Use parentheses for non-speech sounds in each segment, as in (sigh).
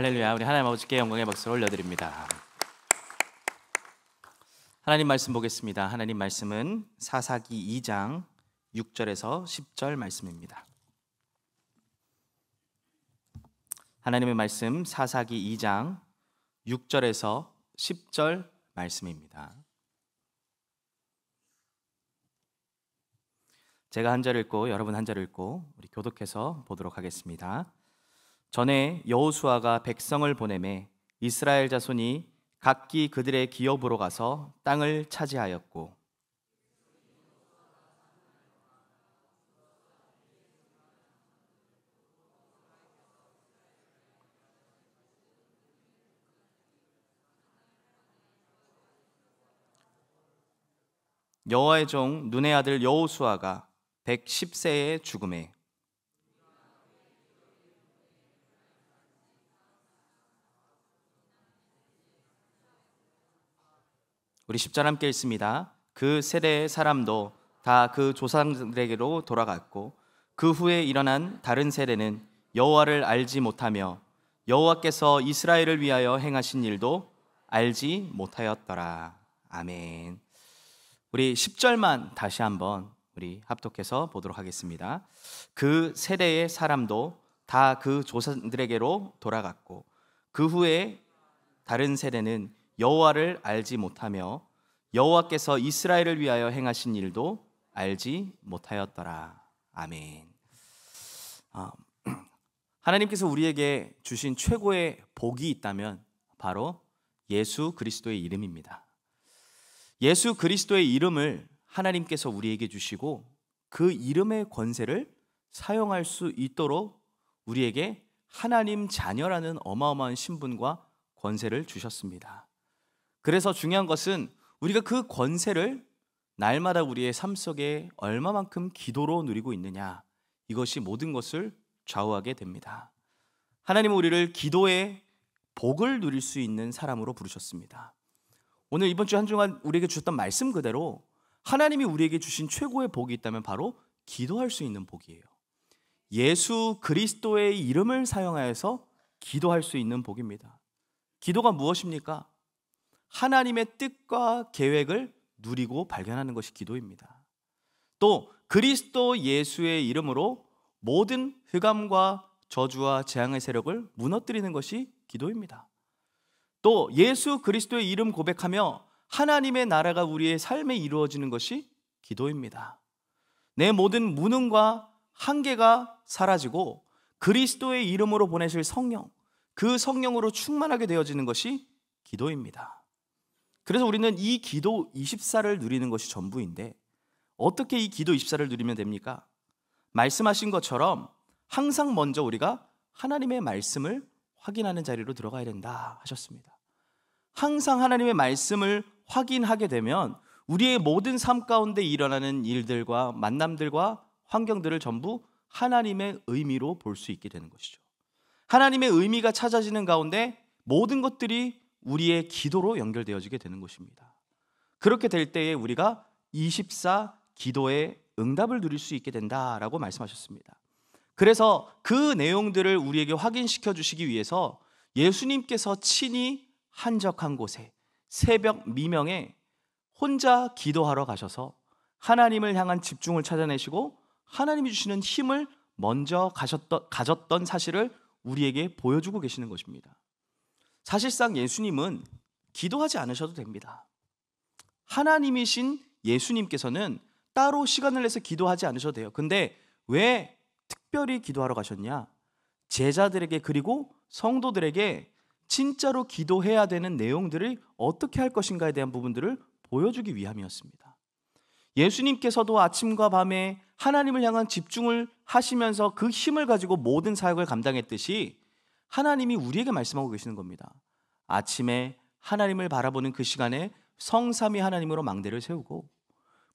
할렐루야. 우리 하나님 아버지께 영광의 박수를 올려드립니다. 하나님 말씀 보겠습니다. 하나님 말씀은 사사기 2장 6절에서 10절 말씀입니다. 하나님의 말씀 사사기 2장 6절에서 10절 말씀입니다. 제가 한절 읽고 여러분 한절 읽고 우리 교독해서 보도록 하겠습니다. 전에 여호수아가 백성을 보내매 이스라엘 자손이 각기 그들의 기업으로 가서 땅을 차지하였고 여호와의 종 눈의 아들 여호수아가 110세에 죽음에 우리 십자 함께 있습니다. 그 세대의 사람도 다 그 조상들에게로 돌아갔고 그 후에 일어난 다른 세대는 여호와를 알지 못하며 여호와께서 이스라엘을 위하여 행하신 일도 알지 못하였더라. 아멘. 우리 10절만 다시 한번 우리 합독해서 보도록 하겠습니다. 그 세대의 사람도 다 그 조상들에게로 돌아갔고 그 후에 다른 세대는 여호와를 알지 못하며 여호와께서 이스라엘을 위하여 행하신 일도 알지 못하였더라. 아멘. 아, (clears throat) 하나님께서 우리에게 주신 최고의 복이 있다면 바로 예수 그리스도의 이름입니다. 예수 그리스도의 이름을 하나님께서 우리에게 주시고 그 이름의 권세를 사용할 수 있도록 우리에게 하나님 자녀라는 어마어마한 신분과 권세를 주셨습니다. 그래서 중요한 것은 우리가 그 권세를 날마다 우리의 삶 속에 얼마만큼 기도로 누리고 있느냐. 이것이 모든 것을 좌우하게 됩니다. 하나님은 우리를 기도의 복을 누릴 수 있는 사람으로 부르셨습니다. 오늘 이번 주 한 주간 우리에게 주셨던 말씀 그대로 하나님이 우리에게 주신 최고의 복이 있다면 바로 기도할 수 있는 복이에요. 예수 그리스도의 이름을 사용하여서 기도할 수 있는 복입니다. 기도가 무엇입니까? 하나님의 뜻과 계획을 누리고 발견하는 것이 기도입니다. 또 그리스도 예수의 이름으로 모든 흑암과 저주와 재앙의 세력을 무너뜨리는 것이 기도입니다. 또 예수 그리스도의 이름 고백하며 하나님의 나라가 우리의 삶에 이루어지는 것이 기도입니다. 내 모든 무능과 한계가 사라지고 그리스도의 이름으로 보내실 성령, 그 성령으로 충만하게 되어지는 것이 기도입니다. 그래서 우리는 이 기도 24를 누리는 것이 전부인데 어떻게 이 기도 24를 누리면 됩니까? 말씀하신 것처럼 항상 먼저 우리가 하나님의 말씀을 확인하는 자리로 들어가야 된다 하셨습니다. 항상 하나님의 말씀을 확인하게 되면 우리의 모든 삶 가운데 일어나는 일들과 만남들과 환경들을 전부 하나님의 의미로 볼 수 있게 되는 것이죠. 하나님의 의미가 찾아지는 가운데 모든 것들이 우리의 기도로 연결되어지게 되는 것입니다. 그렇게 될 때에 우리가 24 기도의 응답을 누릴 수 있게 된다라고 말씀하셨습니다. 그래서 그 내용들을 우리에게 확인시켜 주시기 위해서 예수님께서 친히 한적한 곳에 새벽 미명에 혼자 기도하러 가셔서 하나님을 향한 집중을 찾아내시고 하나님이 주시는 힘을 먼저 가셨던, 가졌던 사실을 우리에게 보여주고 계시는 것입니다. 사실상 예수님은 기도하지 않으셔도 됩니다. 하나님이신 예수님께서는 따로 시간을 내서 기도하지 않으셔도 돼요. 근데 왜 특별히 기도하러 가셨냐? 제자들에게 그리고 성도들에게 진짜로 기도해야 되는 내용들을 어떻게 할 것인가에 대한 부분들을 보여주기 위함이었습니다. 예수님께서도 아침과 밤에 하나님을 향한 집중을 하시면서 그 힘을 가지고 모든 사역을 감당했듯이 하나님이 우리에게 말씀하고 계시는 겁니다. 아침에 하나님을 바라보는 그 시간에 성삼위 하나님으로 망대를 세우고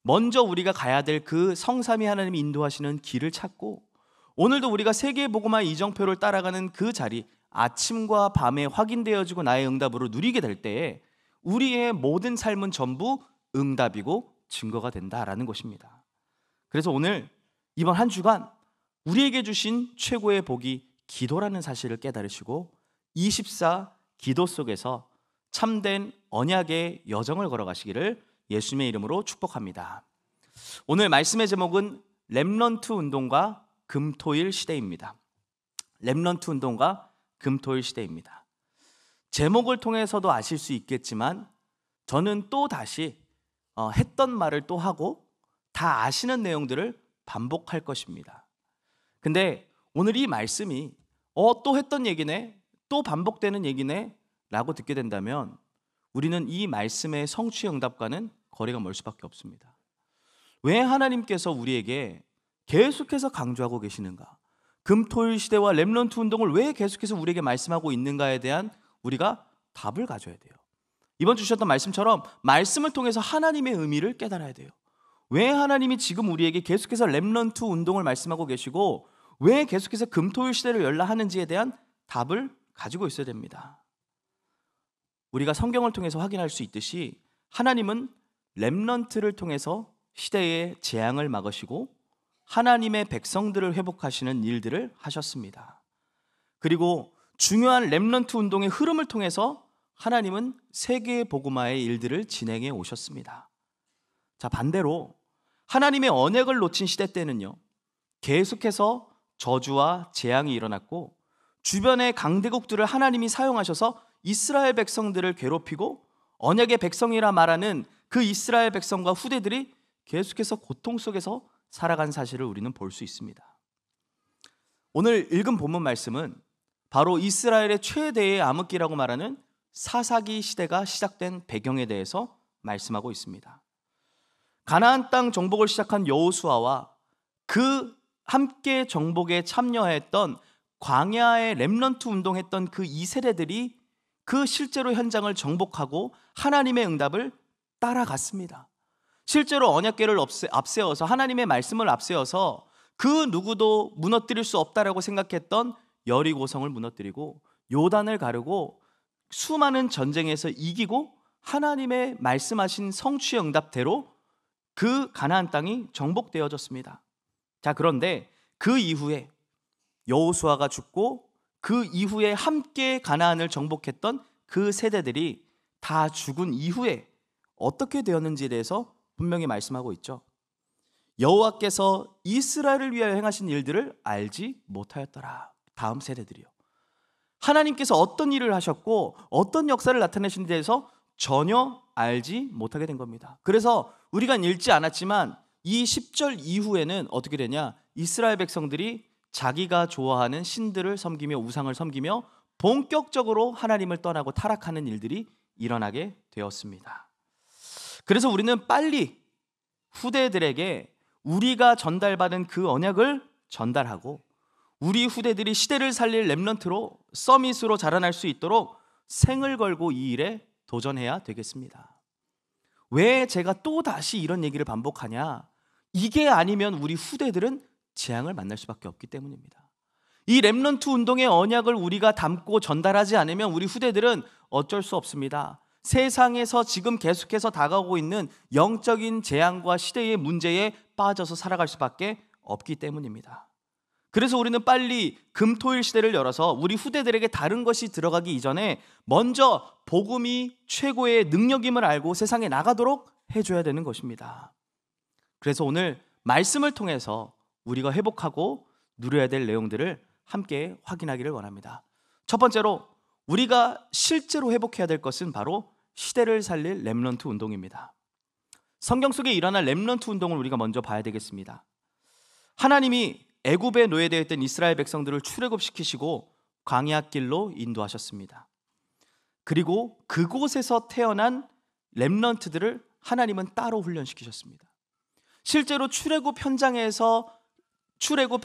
먼저 우리가 가야 될 그 성삼위 하나님이 인도하시는 길을 찾고 오늘도 우리가 세계 보고화 이정표를 따라가는 그 자리 아침과 밤에 확인되어지고 나의 응답으로 누리게 될 때에 우리의 모든 삶은 전부 응답이고 증거가 된다라는 것입니다. 그래서 오늘 이번 한 주간 우리에게 주신 최고의 복이 기도라는 사실을 깨달으시고 24 기도 속에서 참된 언약의 여정을 걸어가시기를 예수님의 이름으로 축복합니다. 오늘 말씀의 제목은 렘넌트 운동과 금토일 시대입니다. 렘넌트 운동과 금토일 시대입니다. 제목을 통해서도 아실 수 있겠지만 저는 또 다시 어, 했던 말을 또 하고 다 아시는 내용들을 반복할 것입니다. 근데 오늘 이 말씀이 어 또 했던 얘기네 또 반복되는 얘기네 라고 듣게 된다면 우리는 이 말씀의 성취 응답과는 거리가 멀 수밖에 없습니다. 왜 하나님께서 우리에게 계속해서 강조하고 계시는가? 금토일 시대와 렘런트 운동을 왜 계속해서 우리에게 말씀하고 있는가에 대한 우리가 답을 가져야 돼요. 이번 주셨던 말씀처럼 말씀을 통해서 하나님의 의미를 깨달아야 돼요. 왜 하나님이 지금 우리에게 계속해서 렘런트 운동을 말씀하고 계시고 왜 계속해서 금토일 시대를 열라하는지에 대한 답을 가지고 있어야 됩니다. 우리가 성경을 통해서 확인할 수 있듯이 하나님은 렘넌트를 통해서 시대의 재앙을 막으시고 하나님의 백성들을 회복하시는 일들을 하셨습니다. 그리고 중요한 렘넌트 운동의 흐름을 통해서 하나님은 세계 복음화의 일들을 진행해 오셨습니다. 자, 반대로 하나님의 언약을 놓친 시대 때는요. 계속해서 저주와 재앙이 일어났고 주변의 강대국들을 하나님이 사용하셔서 이스라엘 백성들을 괴롭히고 언약의 백성이라 말하는 그 이스라엘 백성과 후대들이 계속해서 고통 속에서 살아간 사실을 우리는 볼 수 있습니다. 오늘 읽은 본문 말씀은 바로 이스라엘의 최대의 암흑기라고 말하는 사사기 시대가 시작된 배경에 대해서 말씀하고 있습니다. 가나안 땅 정복을 시작한 여호수아와 그 함께 정복에 참여했던 광야의 렘런트 운동했던 그 이 세대들이 그 실제로 현장을 정복하고 하나님의 응답을 따라갔습니다. 실제로 언약궤를 앞세워서 하나님의 말씀을 앞세워서 그 누구도 무너뜨릴 수 없다라고 생각했던 여리고성을 무너뜨리고 요단을 가르고 수많은 전쟁에서 이기고 하나님의 말씀하신 성취 응답대로 그 가나안 땅이 정복되어졌습니다. 자, 그런데 그 이후에 여호수아가 죽고 그 이후에 함께 가나안을 정복했던 그 세대들이 다 죽은 이후에 어떻게 되었는지에 대해서 분명히 말씀하고 있죠. 여호와께서 이스라엘을 위하여 행하신 일들을 알지 못하였더라. 다음 세대들이요. 하나님께서 어떤 일을 하셨고 어떤 역사를 나타내신 지에대해서 전혀 알지 못하게 된 겁니다. 그래서 우리가 읽지 않았지만 이 10절 이후에는 어떻게 되냐? 이스라엘 백성들이 자기가 좋아하는 신들을 섬기며 우상을 섬기며 본격적으로 하나님을 떠나고 타락하는 일들이 일어나게 되었습니다. 그래서 우리는 빨리 후대들에게 우리가 전달받은 그 언약을 전달하고 우리 후대들이 시대를 살릴 렘런트로 서밋으로 자라날 수 있도록 생을 걸고 이 일에 도전해야 되겠습니다. 왜 제가 또 다시 이런 얘기를 반복하냐? 이게 아니면 우리 후대들은 재앙을 만날 수밖에 없기 때문입니다. 이 렘넌트 운동의 언약을 우리가 담고 전달하지 않으면 우리 후대들은 어쩔 수 없습니다. 세상에서 지금 계속해서 다가오고 있는 영적인 재앙과 시대의 문제에 빠져서 살아갈 수밖에 없기 때문입니다. 그래서 우리는 빨리 금토일 시대를 열어서 우리 후대들에게 다른 것이 들어가기 이전에 먼저 복음이 최고의 능력임을 알고 세상에 나가도록 해줘야 되는 것입니다. 그래서 오늘 말씀을 통해서 우리가 회복하고 누려야 될 내용들을 함께 확인하기를 원합니다. 첫 번째로 우리가 실제로 회복해야 될 것은 바로 시대를 살릴 렘런트 운동입니다. 성경 속에 일어날렘런트 운동을 우리가 먼저 봐야 되겠습니다. 하나님이 애굽의 노예되었던 이스라엘 백성들을 출애굽시키시고 광야길로 인도하셨습니다. 그리고 그곳에서 태어난 렘런트들을 하나님은 따로 훈련시키셨습니다. 실제로 출애굽 현장에서 출애굽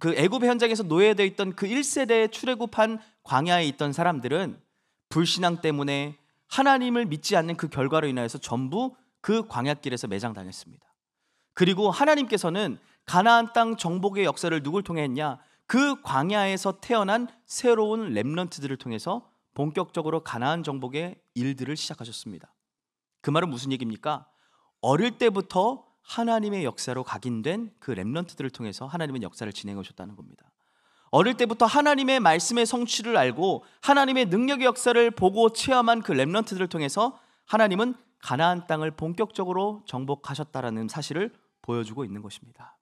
그 애굽 현장에서 노예되어 있던 그 1세대 출애굽한 광야에 있던 사람들은 불신앙 때문에 하나님을 믿지 않는 그 결과로 인하여서 전부 그 광야길에서 매장당했습니다. 그리고 하나님께서는 가나안 땅 정복의 역사를 누굴 통해 했냐? 그 광야에서 태어난 새로운 렘넌트들을 통해서 본격적으로 가나안 정복의 일들을 시작하셨습니다. 그 말은 무슨 얘기입니까? 어릴 때부터 하나님의 역사로 각인된 그렘런트들을 통해서 하나님은 역사를 진행해 오셨다는 겁니다. 어릴 때부터 하나님의 말씀의 성취를 알고 하나님의 능력의 역사를 보고 체험한 그렘런트들을 통해서 하나님은 가나안 땅을 본격적으로 정복하셨다라는 사실을 보여주고 있는 것입니다.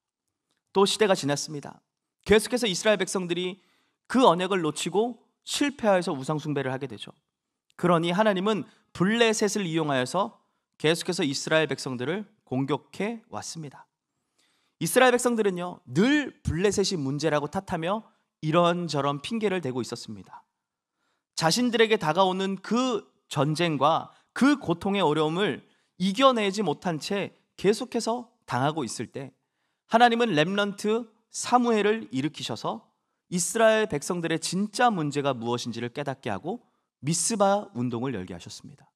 또 시대가 지났습니다. 계속해서 이스라엘 백성들이 그 언약을 놓치고 실패하여서 우상 숭배를 하게 되죠. 그러니 하나님은 블레셋을 이용하여서 계속해서 이스라엘 백성들을 공격해 왔습니다. 이스라엘 백성들은요, 늘 블레셋이 문제라고 탓하며 이런저런 핑계를 대고 있었습니다. 자신들에게 다가오는 그 전쟁과 그 고통의 어려움을 이겨내지 못한 채 계속해서 당하고 있을 때 하나님은 렘넌트 사무엘을 일으키셔서 이스라엘 백성들의 진짜 문제가 무엇인지를 깨닫게 하고 미스바 운동을 열게 하셨습니다.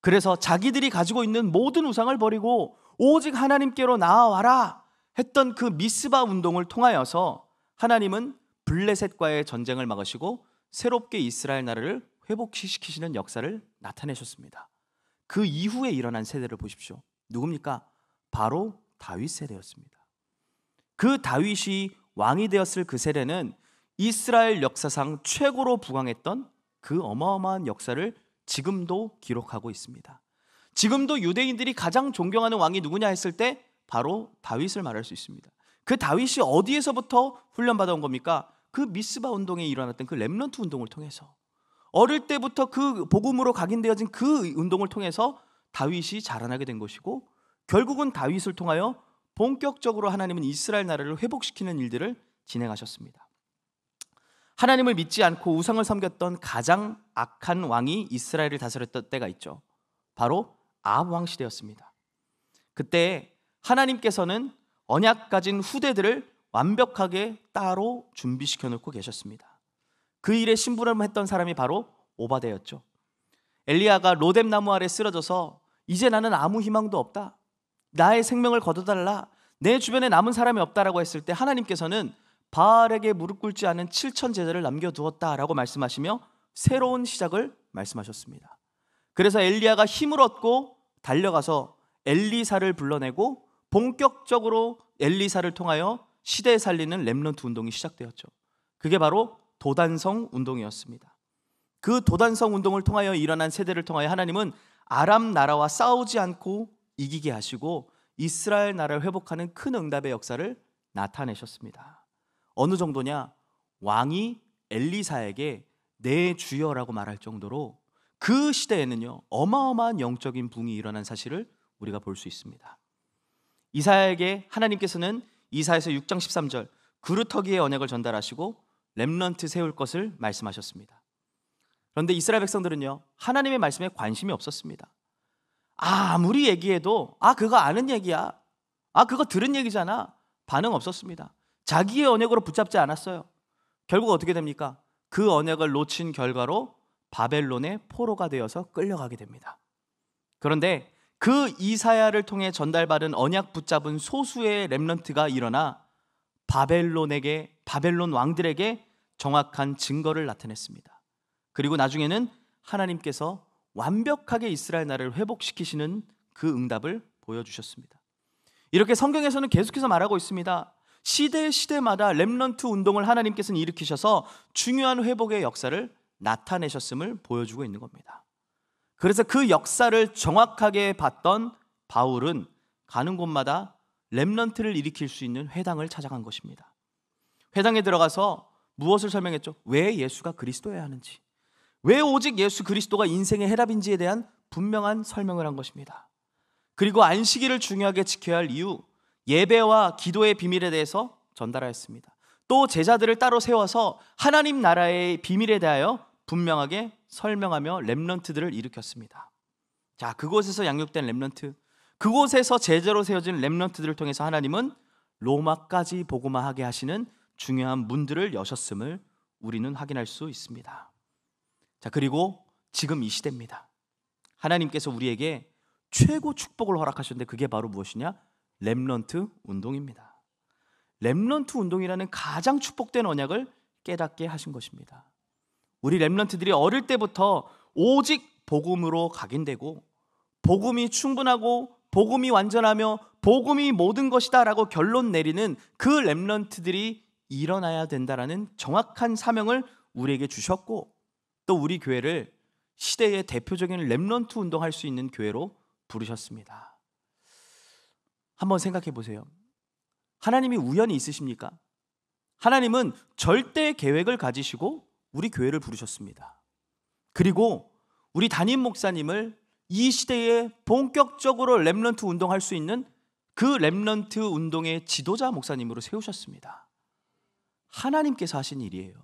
그래서 자기들이 가지고 있는 모든 우상을 버리고 오직 하나님께로 나아와라 했던 그 미스바 운동을 통하여서 하나님은 블레셋과의 전쟁을 막으시고 새롭게 이스라엘 나라를 회복시키시는 역사를 나타내셨습니다. 그 이후에 일어난 세대를 보십시오. 누굽니까? 바로 다윗 세대였습니다. 그 다윗이 왕이 되었을 그 세대는 이스라엘 역사상 최고로 부강했던 그 어마어마한 역사를 지금도 기록하고 있습니다. 지금도 유대인들이 가장 존경하는 왕이 누구냐 했을 때 바로 다윗을 말할 수 있습니다. 그 다윗이 어디에서부터 훈련받아온 겁니까? 그 미스바 운동에 일어났던 그렘런트 운동을 통해서 어릴 때부터 그 복음으로 각인되어진 그 운동을 통해서 다윗이 자라나게 된 것이고 결국은 다윗을 통하여 본격적으로 하나님은 이스라엘 나라를 회복시키는 일들을 진행하셨습니다. 하나님을 믿지 않고 우상을 섬겼던 가장 악한 왕이 이스라엘을 다스렸던 때가 있죠. 바로 아합왕 시대였습니다. 그때 하나님께서는 언약 가진 후대들을 완벽하게 따로 준비시켜 놓고 계셨습니다. 그 일에 신부름했던 사람이 바로 오바데였죠. 엘리야가 로뎀 나무 아래 쓰러져서 이제 나는 아무 희망도 없다. 나의 생명을 거둬달라. 내 주변에 남은 사람이 없다라고 했을 때 하나님께서는 바알에게 무릎 꿇지 않은 7천 제자를 남겨두었다라고 말씀하시며 새로운 시작을 말씀하셨습니다. 그래서 엘리야가 힘을 얻고 달려가서 엘리사를 불러내고 본격적으로 엘리사를 통하여 시대에 살리는 렘런트 운동이 시작되었죠. 그게 바로 도단성 운동이었습니다. 그 도단성 운동을 통하여 일어난 세대를 통하여 하나님은 아람 나라와 싸우지 않고 이기게 하시고 이스라엘 나라를 회복하는 큰 응답의 역사를 나타내셨습니다. 어느 정도냐? 왕이 엘리사에게 내 주여라고 말할 정도로 그 시대에는요 어마어마한 영적인 붕이 일어난 사실을 우리가 볼 수 있습니다. 이사에게 하나님께서는 이사에서 6장 13절 그루터기의 언약을 전달하시고 렘런트 세울 것을 말씀하셨습니다. 그런데 이스라엘 백성들은요 하나님의 말씀에 관심이 없었습니다. 아, 아무리 얘기해도 아 그거 아는 얘기야. 아 그거 들은 얘기잖아. 반응 없었습니다. 자기의 언약으로 붙잡지 않았어요. 결국 어떻게 됩니까? 그 언약을 놓친 결과로 바벨론의 포로가 되어서 끌려가게 됩니다. 그런데 그 이사야를 통해 전달받은 언약 붙잡은 소수의 렘런트가 일어나 바벨론에게 바벨론 왕들에게 정확한 증거를 나타냈습니다. 그리고 나중에는 하나님께서 완벽하게 이스라엘 나라를 회복시키시는 그 응답을 보여주셨습니다. 이렇게 성경에서는 계속해서 말하고 있습니다. 시대 시대마다 렘넌트 운동을 하나님께서는 일으키셔서 중요한 회복의 역사를 나타내셨음을 보여주고 있는 겁니다. 그래서 그 역사를 정확하게 봤던 바울은 가는 곳마다 렘넌트를 일으킬 수 있는 회당을 찾아간 것입니다. 회당에 들어가서 무엇을 설명했죠? 왜 예수가 그리스도여야 하는지, 왜 오직 예수 그리스도가 인생의 해답인지에 대한 분명한 설명을 한 것입니다. 그리고 안식일을 중요하게 지켜야 할 이유, 예배와 기도의 비밀에 대해서 전달하였습니다. 또 제자들을 따로 세워서 하나님 나라의 비밀에 대하여 분명하게 설명하며 렘넌트들을 일으켰습니다. 자, 그곳에서 양육된 렘넌트, 그곳에서 제자로 세워진 렘넌트들을 통해서 하나님은 로마까지 복음화하게 하시는 중요한 문들을 여셨음을 우리는 확인할 수 있습니다. 자, 그리고 지금 이 시대입니다. 하나님께서 우리에게 최고 축복을 허락하셨는데 그게 바로 무엇이냐? 렘런트 운동입니다. 렘런트 운동이라는 가장 축복된 언약을 깨닫게 하신 것입니다. 우리 렘런트들이 어릴 때부터 오직 복음으로 각인되고 복음이 충분하고 복음이 완전하며 복음이 모든 것이다라고 결론 내리는 그렘런트들이 일어나야 된다라는 정확한 사명을 우리에게 주셨고 또 우리 교회를 시대의 대표적인 렘런트 운동할 수 있는 교회로 부르셨습니다. 한번 생각해 보세요. 하나님이 우연히 있으십니까? 하나님은 절대 계획을 가지시고 우리 교회를 부르셨습니다. 그리고 우리 담임 목사님을 이 시대에 본격적으로 렘런트 운동할 수 있는 그 렘런트 운동의 지도자 목사님으로 세우셨습니다. 하나님께서 하신 일이에요.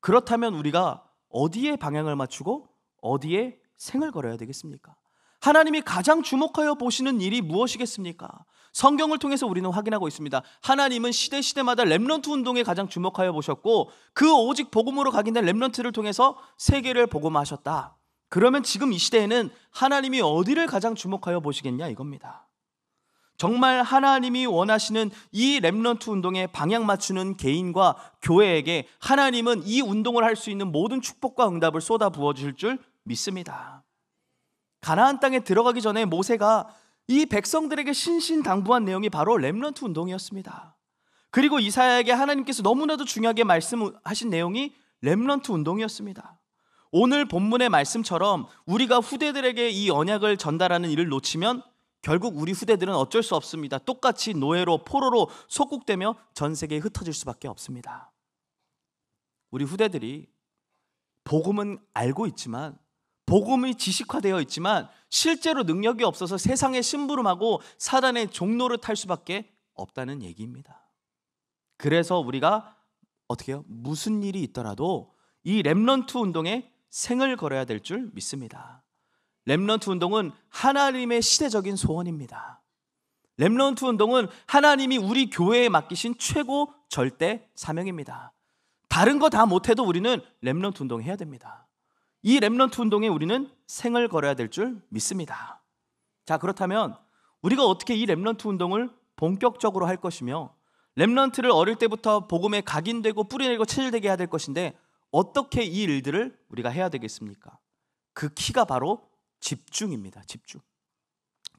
그렇다면 우리가 어디에 방향을 맞추고 어디에 생을 걸어야 되겠습니까? 하나님이 가장 주목하여 보시는 일이 무엇이겠습니까? 성경을 통해서 우리는 확인하고 있습니다. 하나님은 시대 시대마다 렘런트 운동에 가장 주목하여 보셨고 그 오직 복음으로 각인된 렘런트를 통해서 세계를 복음하셨다. 그러면 지금 이 시대에는 하나님이 어디를 가장 주목하여 보시겠냐 이겁니다. 정말 하나님이 원하시는 이렘런트운동에 방향 맞추는 개인과 교회에게 하나님은 이 운동을 할 수 있는 모든 축복과 응답을 쏟아 부어 주실 줄 믿습니다. 가나안 땅에 들어가기 전에 모세가 이 백성들에게 신신당부한 내용이 바로 렘런트 운동이었습니다. 그리고 이사야에게 하나님께서 너무나도 중요하게 말씀하신 내용이 렘런트 운동이었습니다. 오늘 본문의 말씀처럼 우리가 후대들에게 이 언약을 전달하는 일을 놓치면 결국 우리 후대들은 어쩔 수 없습니다. 똑같이 노예로 포로로 속국되며 전 세계에 흩어질 수밖에 없습니다. 우리 후대들이 복음은 알고 있지만 복음이 지식화되어 있지만 실제로 능력이 없어서 세상의 심부름하고 사단의 종로를 탈 수밖에 없다는 얘기입니다. 그래서 우리가 어떻게 요 무슨 일이 있더라도 이렘런트 운동에 생을 걸어야 될 줄 믿습니다. 렘런트 운동은 하나님의 시대적인 소원입니다. 렘런트 운동은 하나님이 우리 교회에 맡기신 최고 절대 사명입니다. 다른 거 다 못해도 우리는 렘런트 운동 해야 됩니다. 이렘런트 운동에 우리는 생을 걸어야 될 줄 믿습니다. 자, 그렇다면 우리가 어떻게 이렘런트 운동을 본격적으로 할 것이며 렘런트를 어릴 때부터 복음에 각인되고 뿌리내리고 체질되게 해야 될 것인데 어떻게 이 일들을 우리가 해야 되겠습니까? 그 키가 바로 집중입니다. 집중.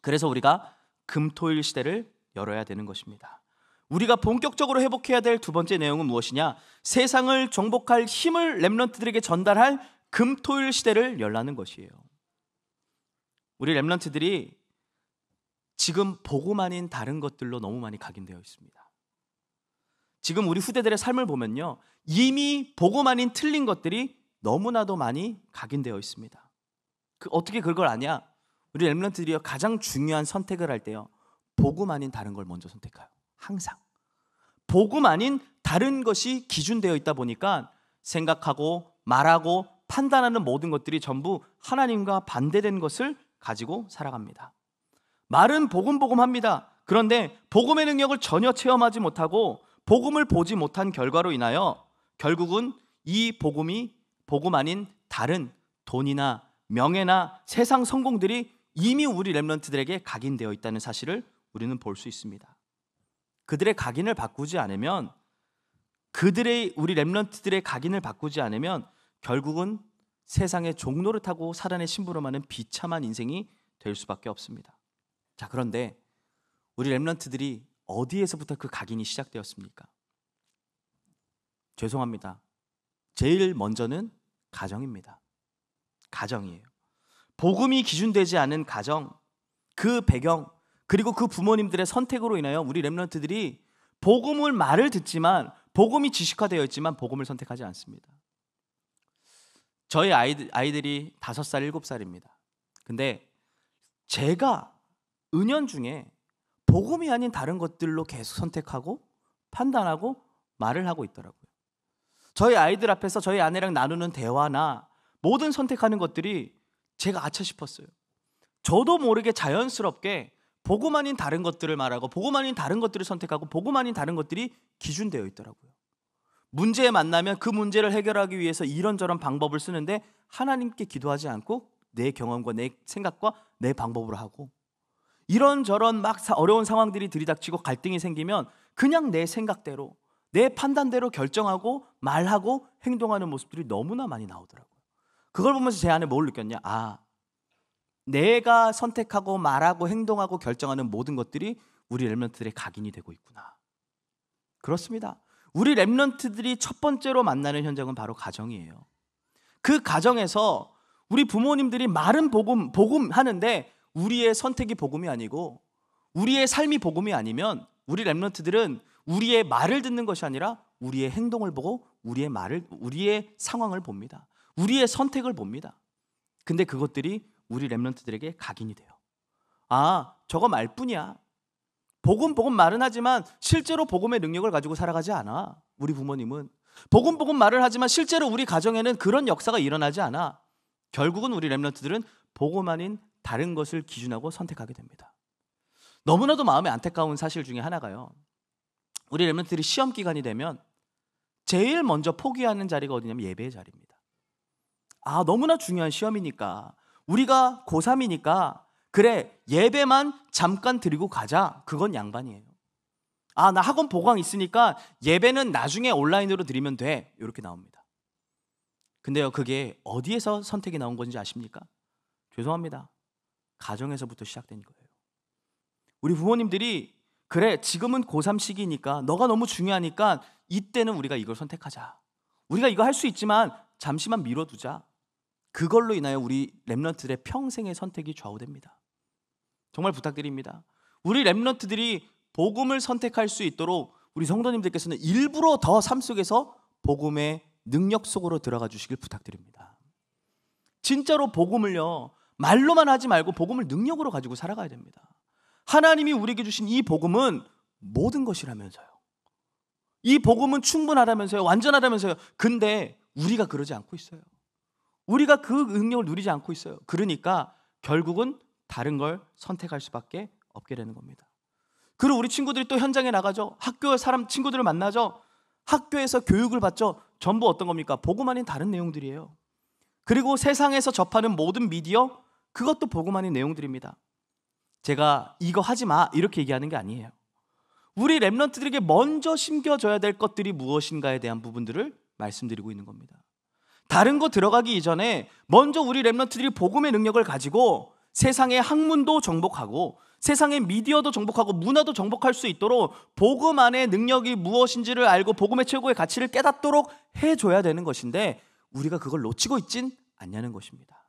그래서 우리가 금토일 시대를 열어야 되는 것입니다. 우리가 본격적으로 회복해야 될 두 번째 내용은 무엇이냐? 세상을 정복할 힘을 렘런트들에게 전달할 금토일 시대를 열라는 것이에요. 우리 렘런트들이 지금 보고만인 다른 것들로 너무 많이 각인되어 있습니다. 지금 우리 후대들의 삶을 보면요. 이미 보고만인 틀린 것들이 너무나도 많이 각인되어 있습니다. 그 어떻게 그걸 아냐? 우리 렘런트들이 가장 중요한 선택을 할 때요. 보고만인 다른 걸 먼저 선택해요. 항상. 보고만인 다른 것이 기준되어 있다 보니까 생각하고 말하고 판단하는 모든 것들이 전부 하나님과 반대된 것을 가지고 살아갑니다. 말은 보금보금합니다. 그런데 복음의 능력을 전혀 체험하지 못하고 복음을 보지 못한 결과로 인하여 결국은 이 복음이 복음 아닌 다른 돈이나 명예나 세상 성공들이 이미 우리 렘런트들에게 각인되어 있다는 사실을 우리는 볼 수 있습니다. 그들의 각인을 바꾸지 않으면 그들의 우리 렘런트들의 각인을 바꾸지 않으면 결국은 세상의 종로를 타고 사아의 신부름하는 비참한 인생이 될 수밖에 없습니다. 자, 그런데 우리 렘런트들이 어디에서부터 그 각인이 시작되었습니까? 죄송합니다. 제일 먼저는 가정입니다. 가정이에요. 복음이 기준되지 않은 가정, 그 배경, 그리고 그 부모님들의 선택으로 인하여 우리 렘런트들이 복음을 말을 듣지만 복음이 지식화되어 있지만 복음을 선택하지 않습니다. 저희 아이들, 아이들이 5살, 일곱 살입니다 근데 제가 은연 중에 복음이 아닌 다른 것들로 계속 선택하고 판단하고 말을 하고 있더라고요. 저희 아이들 앞에서 저희 아내랑 나누는 대화나 모든 선택하는 것들이 제가 아차 싶었어요. 저도 모르게 자연스럽게 복음 아닌 다른 것들을 말하고 복음 아닌 다른 것들을 선택하고 복음 아닌 다른 것들이 기준되어 있더라고요. 문제에 만나면 그 문제를 해결하기 위해서 이런저런 방법을 쓰는데 하나님께 기도하지 않고 내 경험과 내 생각과 내 방법으로 하고 이런저런 막 어려운 상황들이 들이닥치고 갈등이 생기면 그냥 내 생각대로 내 판단대로 결정하고 말하고 행동하는 모습들이 너무나 많이 나오더라고요. 그걸 보면서 제 안에 뭘 느꼈냐? 아, 내가 선택하고 말하고 행동하고 결정하는 모든 것들이 우리 엘멘트들의 각인이 되고 있구나. 그렇습니다. 우리 랩런트들이 첫 번째로 만나는 현장은 바로 가정이에요. 그 가정에서 우리 부모님들이 말은 복음 복음 하는데 우리의 선택이 복음이 아니고 우리의 삶이 복음이 아니면 우리 랩런트들은 우리의 말을 듣는 것이 아니라 우리의 행동을 보고 우리의 말을 우리의 상황을 봅니다. 우리의 선택을 봅니다. 근데 그것들이 우리 랩런트들에게 각인이 돼요. 아, 저거 말뿐이야. 복음 복음 말은 하지만 실제로 복음의 능력을 가지고 살아가지 않아. 우리 부모님은 복음 복음 말을 하지만 실제로 우리 가정에는 그런 역사가 일어나지 않아. 결국은 우리 렘런트들은 복음 아닌 다른 것을 기준하고 선택하게 됩니다. 너무나도 마음에 안타까운 사실 중에 하나가요. 우리 렘런트들이 시험 기간이 되면 제일 먼저 포기하는 자리가 어디냐면 예배의 자리입니다. 아, 너무나 중요한 시험이니까 우리가 고3이니까 그래, 예배만 잠깐 드리고 가자. 그건 양반이에요. 아, 나 학원 보강 있으니까 예배는 나중에 온라인으로 드리면 돼. 이렇게 나옵니다. 근데요, 그게 어디에서 선택이 나온 건지 아십니까? 죄송합니다. 가정에서부터 시작된 거예요. 우리 부모님들이 그래, 지금은 고3 시기니까 너가 너무 중요하니까 이때는 우리가 이걸 선택하자. 우리가 이거 할 수 있지만 잠시만 미뤄두자. 그걸로 인하여 우리 랩런트들의 평생의 선택이 좌우됩니다. 정말 부탁드립니다. 우리 랩런트들이 복음을 선택할 수 있도록 우리 성도님들께서는 일부러 더 삶 속에서 복음의 능력 속으로 들어가 주시길 부탁드립니다. 진짜로 복음을요. 말로만 하지 말고 복음을 능력으로 가지고 살아가야 됩니다. 하나님이 우리에게 주신 이 복음은 모든 것이라면서요. 이 복음은 충분하다면서요. 완전하다면서요. 근데 우리가 그러지 않고 있어요. 우리가 그 능력을 누리지 않고 있어요. 그러니까 결국은 다른 걸 선택할 수밖에 없게 되는 겁니다. 그리고 우리 친구들이 또 현장에 나가죠. 학교 사람 친구들을 만나죠. 학교에서 교육을 받죠. 전부 어떤 겁니까? 보고 만인 다른 내용들이에요. 그리고 세상에서 접하는 모든 미디어 그것도 보고 만인 내용들입니다. 제가 이거 하지 마 이렇게 얘기하는 게 아니에요. 우리 랩런트들에게 먼저 심겨져야 될 것들이 무엇인가에 대한 부분들을 말씀드리고 있는 겁니다. 다른 거 들어가기 이전에 먼저 우리 랩런트들이 복음의 능력을 가지고 세상의 학문도 정복하고 세상의 미디어도 정복하고 문화도 정복할 수 있도록 복음 안의 능력이 무엇인지를 알고 복음의 최고의 가치를 깨닫도록 해줘야 되는 것인데 우리가 그걸 놓치고 있진 않냐는 것입니다.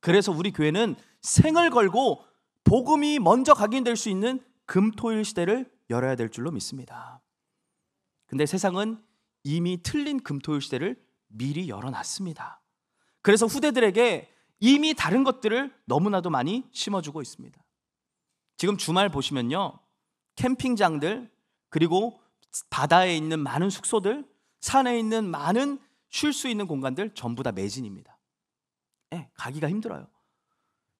그래서 우리 교회는 생을 걸고 복음이 먼저 각인될 수 있는 금토일 시대를 열어야 될 줄로 믿습니다. 근데 세상은 이미 틀린 금토일 시대를 미리 열어놨습니다. 그래서 후대들에게 이미 다른 것들을 너무나도 많이 심어주고 있습니다. 지금 주말 보시면요. 캠핑장들, 그리고 바다에 있는 많은 숙소들, 산에 있는 많은 쉴 수 있는 공간들 전부 다 매진입니다. 네, 가기가 힘들어요.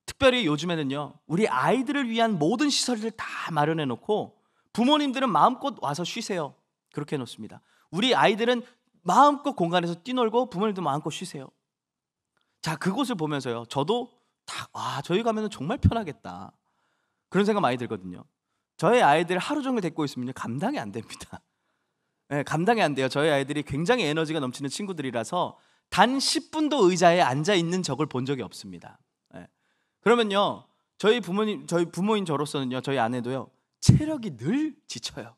특별히 요즘에는요, 우리 아이들을 위한 모든 시설을 다 마련해 놓고 부모님들은 마음껏 와서 쉬세요. 그렇게 해놓습니다. 우리 아이들은 마음껏 공간에서 뛰놀고 부모님도 마음껏 쉬세요. 자, 그곳을 보면서요. 저도 다, 아, 저희 가면 정말 편하겠다. 그런 생각 많이 들거든요. 저희 아이들 하루 종일 데리고 있으면 감당이 안 됩니다. 네, 감당이 안 돼요. 저희 아이들이 굉장히 에너지가 넘치는 친구들이라서 단 10분도 의자에 앉아 있는 적을 본 적이 없습니다. 네. 그러면요, 저희 부모님, 저희 부모인 저로서는요, 저희 아내도요, 체력이 늘 지쳐요.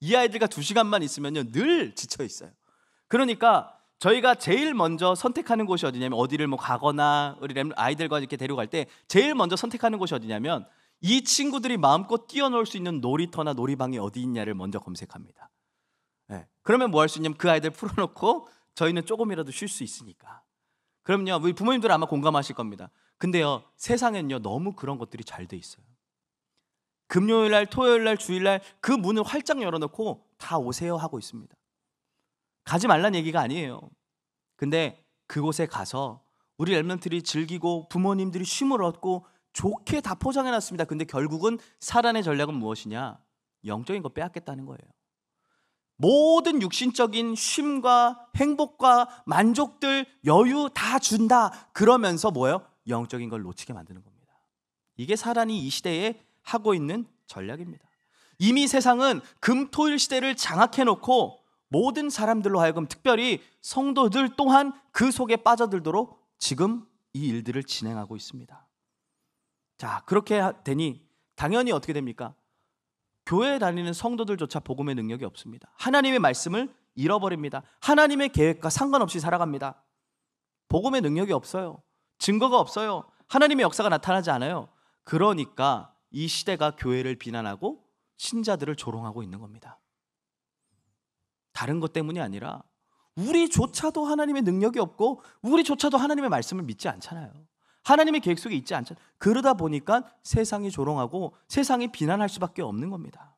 이 아이들과 2 시간만 있으면요, 늘 지쳐 있어요. 그러니까 저희가 제일 먼저 선택하는 곳이 어디냐면 어디를 뭐 가거나 우리 아이들과 이렇게 데려갈 때 제일 먼저 선택하는 곳이 어디냐면 이 친구들이 마음껏 뛰어놀 수 있는 놀이터나 놀이방이 어디 있냐를 먼저 검색합니다. 네. 그러면 뭐 할 수 있냐면 그 아이들 풀어놓고 저희는 조금이라도 쉴 수 있으니까. 그럼요, 우리 부모님들 은 아마 공감하실 겁니다. 근데요, 세상엔요 너무 그런 것들이 잘 돼 있어요. 금요일 날, 토요일 날, 주일 날 그 문을 활짝 열어놓고 다 오세요 하고 있습니다. 가지 말란 얘기가 아니에요. 근데 그곳에 가서 우리 랩런트들이 즐기고 부모님들이 쉼을 얻고 좋게 다 포장해 놨습니다. 근데 결국은 사단의 전략은 무엇이냐? 영적인 거 빼앗겠다는 거예요. 모든 육신적인 쉼과 행복과 만족들, 여유 다 준다. 그러면서 뭐예요? 영적인 걸 놓치게 만드는 겁니다. 이게 사단이 이 시대에 하고 있는 전략입니다. 이미 세상은 금토일 시대를 장악해 놓고 모든 사람들로 하여금 특별히 성도들 또한 그 속에 빠져들도록 지금 이 일들을 진행하고 있습니다. 자, 그렇게 되니 당연히 어떻게 됩니까? 교회에 다니는 성도들조차 복음의 능력이 없습니다. 하나님의 말씀을 잃어버립니다. 하나님의 계획과 상관없이 살아갑니다. 복음의 능력이 없어요. 증거가 없어요. 하나님의 역사가 나타나지 않아요. 그러니까 이 시대가 교회를 비난하고 신자들을 조롱하고 있는 겁니다. 다른 것 때문이 아니라 우리조차도 하나님의 능력이 없고 우리조차도 하나님의 말씀을 믿지 않잖아요. 하나님의 계획 속에 있지 않잖아요. 그러다 보니까 세상이 조롱하고 세상이 비난할 수밖에 없는 겁니다.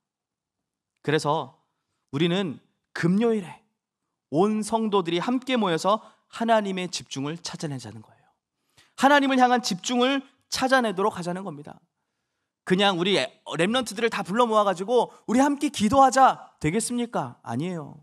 그래서 우리는 금요일에 온 성도들이 함께 모여서 하나님의 집중을 찾아내자는 거예요. 하나님을 향한 집중을 찾아내도록 하자는 겁니다. 그냥 우리 렘런트들을다 불러 모아가지고 우리 함께 기도하자 되겠습니까? 아니에요.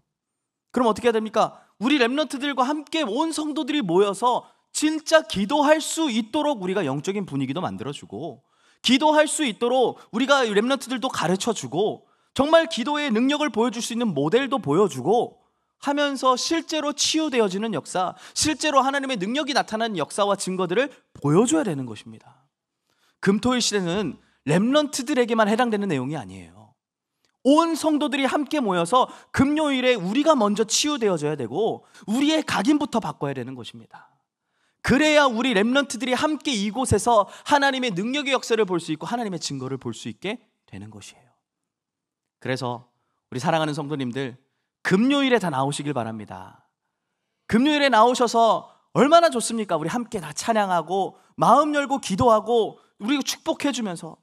그럼 어떻게 해야 됩니까? 우리 랩런트들과 함께 온 성도들이 모여서 진짜 기도할 수 있도록 우리가 영적인 분위기도 만들어주고 기도할 수 있도록 우리가 랩런트들도 가르쳐주고 정말 기도의 능력을 보여줄 수 있는 모델도 보여주고 하면서 실제로 치유되어지는 역사, 실제로 하나님의 능력이 나타나는 역사와 증거들을 보여줘야 되는 것입니다. 금토일 시대는 랩런트들에게만 해당되는 내용이 아니에요. 온 성도들이 함께 모여서 금요일에 우리가 먼저 치유되어져야 되고 우리의 각인부터 바꿔야 되는 것입니다. 그래야 우리 랩런트들이 함께 이곳에서 하나님의 능력의 역사를 볼 수 있고 하나님의 증거를 볼 수 있게 되는 것이에요. 그래서 우리 사랑하는 성도님들 금요일에 다 나오시길 바랍니다. 금요일에 나오셔서 얼마나 좋습니까? 우리 함께 다 찬양하고 마음 열고 기도하고 우리 축복해 주면서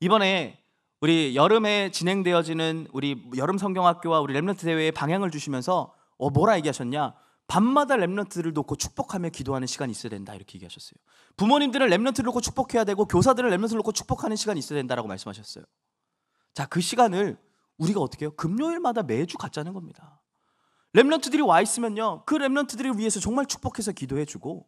이번에 우리 여름에 진행되어지는 우리 여름 성경학교와 우리 렘런트 대회의 방향을 주시면서 어 뭐라 얘기하셨냐? 밤마다 렘런트를 놓고 축복하며 기도하는 시간이 있어야 된다 이렇게 얘기하셨어요. 부모님들은 렘런트를 놓고 축복해야 되고 교사들은 렘런트를 놓고 축복하는 시간이 있어야 된다라고 말씀하셨어요. 자, 그 시간을 우리가 어떻게 해요? 금요일마다 매주 갖자는 겁니다. 렘런트들이와 있으면요. 그렘런트들을 위해서 정말 축복해서 기도해 주고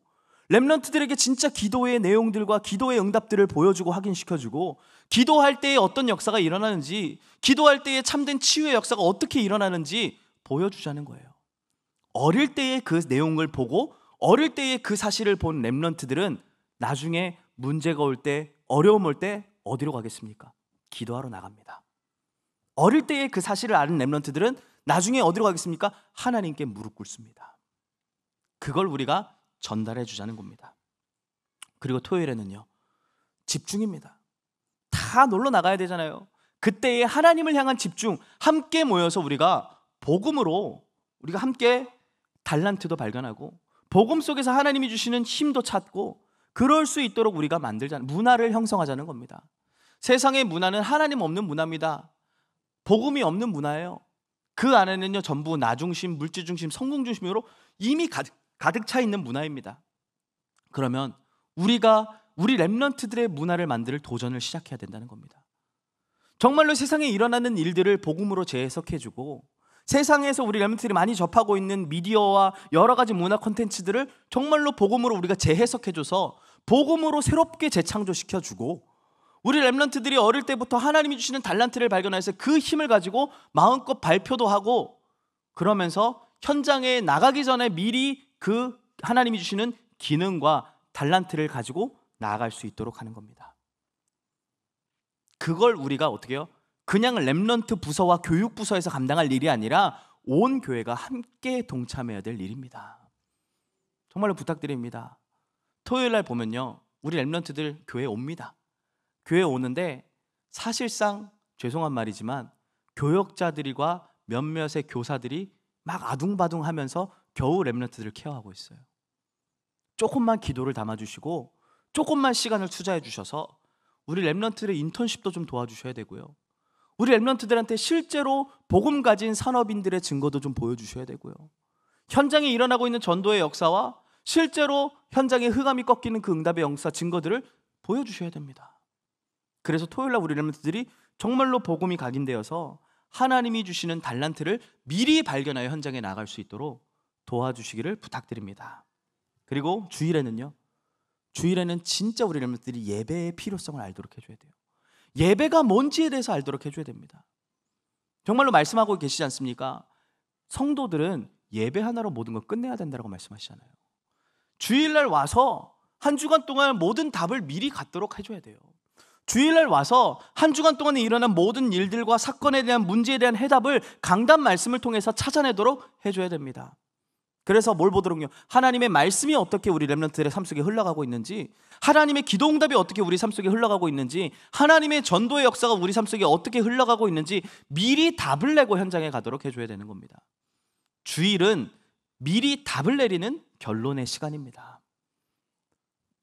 렘런트들에게 진짜 기도의 내용들과 기도의 응답들을 보여주고 확인시켜주고 기도할 때에 어떤 역사가 일어나는지 기도할 때에 참된 치유의 역사가 어떻게 일어나는지 보여주자는 거예요. 어릴 때의 그 내용을 보고 어릴 때의 그 사실을 본 렘런트들은 나중에 문제가 올 때 어려움 올 때 어디로 가겠습니까? 기도하러 나갑니다. 어릴 때의 그 사실을 아는 렘런트들은 나중에 어디로 가겠습니까? 하나님께 무릎 꿇습니다. 그걸 우리가 전달해 주자는 겁니다. 그리고 토요일에는요. 집중입니다. 다 놀러 나가야 되잖아요. 그때의 하나님을 향한 집중, 함께 모여서 우리가 복음으로 우리가 함께 달란트도 발견하고 복음 속에서 하나님이 주시는 힘도 찾고 그럴 수 있도록 우리가 만들자는 문화를 형성하자는 겁니다. 세상의 문화는 하나님 없는 문화입니다. 복음이 없는 문화예요. 그 안에는요 전부 나 중심, 물질 중심, 성공 중심으로 이미 가득 가득 차 있는 문화입니다. 그러면 우리가 우리 렘런트들의 문화를 만들 도전을 시작해야 된다는 겁니다. 정말로 세상에 일어나는 일들을 복음으로 재해석해주고 세상에서 우리 렘런트들이 많이 접하고 있는 미디어와 여러 가지 문화 콘텐츠들을 정말로 복음으로 우리가 재해석해줘서 복음으로 새롭게 재창조시켜주고 우리 렘런트들이 어릴 때부터 하나님이 주시는 달란트를 발견해서 그 힘을 가지고 마음껏 발표도 하고 그러면서 현장에 나가기 전에 미리 그 하나님이 주시는 기능과 달란트를 가지고 나아갈 수 있도록 하는 겁니다. 그걸 우리가 어떻게 해요? 그냥 랩런트 부서와 교육 부서에서 감당할 일이 아니라 온 교회가 함께 동참해야 될 일입니다. 정말로 부탁드립니다. 토요일 날 보면요. 우리 랩런트들 교회 옵니다. 교회 오는데 사실상 죄송한 말이지만 교역자들과 몇몇의 교사들이 막 아둥바둥 하면서 겨우 렘넌트들을 케어하고 있어요. 조금만 기도를 담아주시고 조금만 시간을 투자해 주셔서 우리 렘넌트들의 인턴십도 좀 도와주셔야 되고요. 우리 렘넌트들한테 실제로 복음 가진 산업인들의 증거도 좀 보여주셔야 되고요. 현장에 일어나고 있는 전도의 역사와 실제로 현장에 흑암이 꺾이는 그 응답의 역사 증거들을 보여주셔야 됩니다. 그래서 토요일 날 우리 렘넌트들이 정말로 복음이 각인되어서 하나님이 주시는 달란트를 미리 발견하여 현장에 나갈 수 있도록 도와주시기를 부탁드립니다. 그리고 주일에는요. 주일에는 진짜 우리 여러분들이 예배의 필요성을 알도록 해줘야 돼요. 예배가 뭔지에 대해서 알도록 해줘야 됩니다. 정말로 말씀하고 계시지 않습니까? 성도들은 예배 하나로 모든 걸 끝내야 된다고 말씀하시잖아요. 주일날 와서 한 주간 동안 모든 답을 미리 갖도록 해줘야 돼요. 주일날 와서 한 주간 동안에 일어난 모든 일들과 사건에 대한 문제에 대한 해답을 강단 말씀을 통해서 찾아내도록 해줘야 됩니다. 그래서 뭘 보도록요? 하나님의 말씀이 어떻게 우리 렘런트들의 삶 속에 흘러가고 있는지, 하나님의 기도 응답이 어떻게 우리 삶 속에 흘러가고 있는지, 하나님의 전도의 역사가 우리 삶 속에 어떻게 흘러가고 있는지 미리 답을 내고 현장에 가도록 해줘야 되는 겁니다. 주일은 미리 답을 내리는 결론의 시간입니다.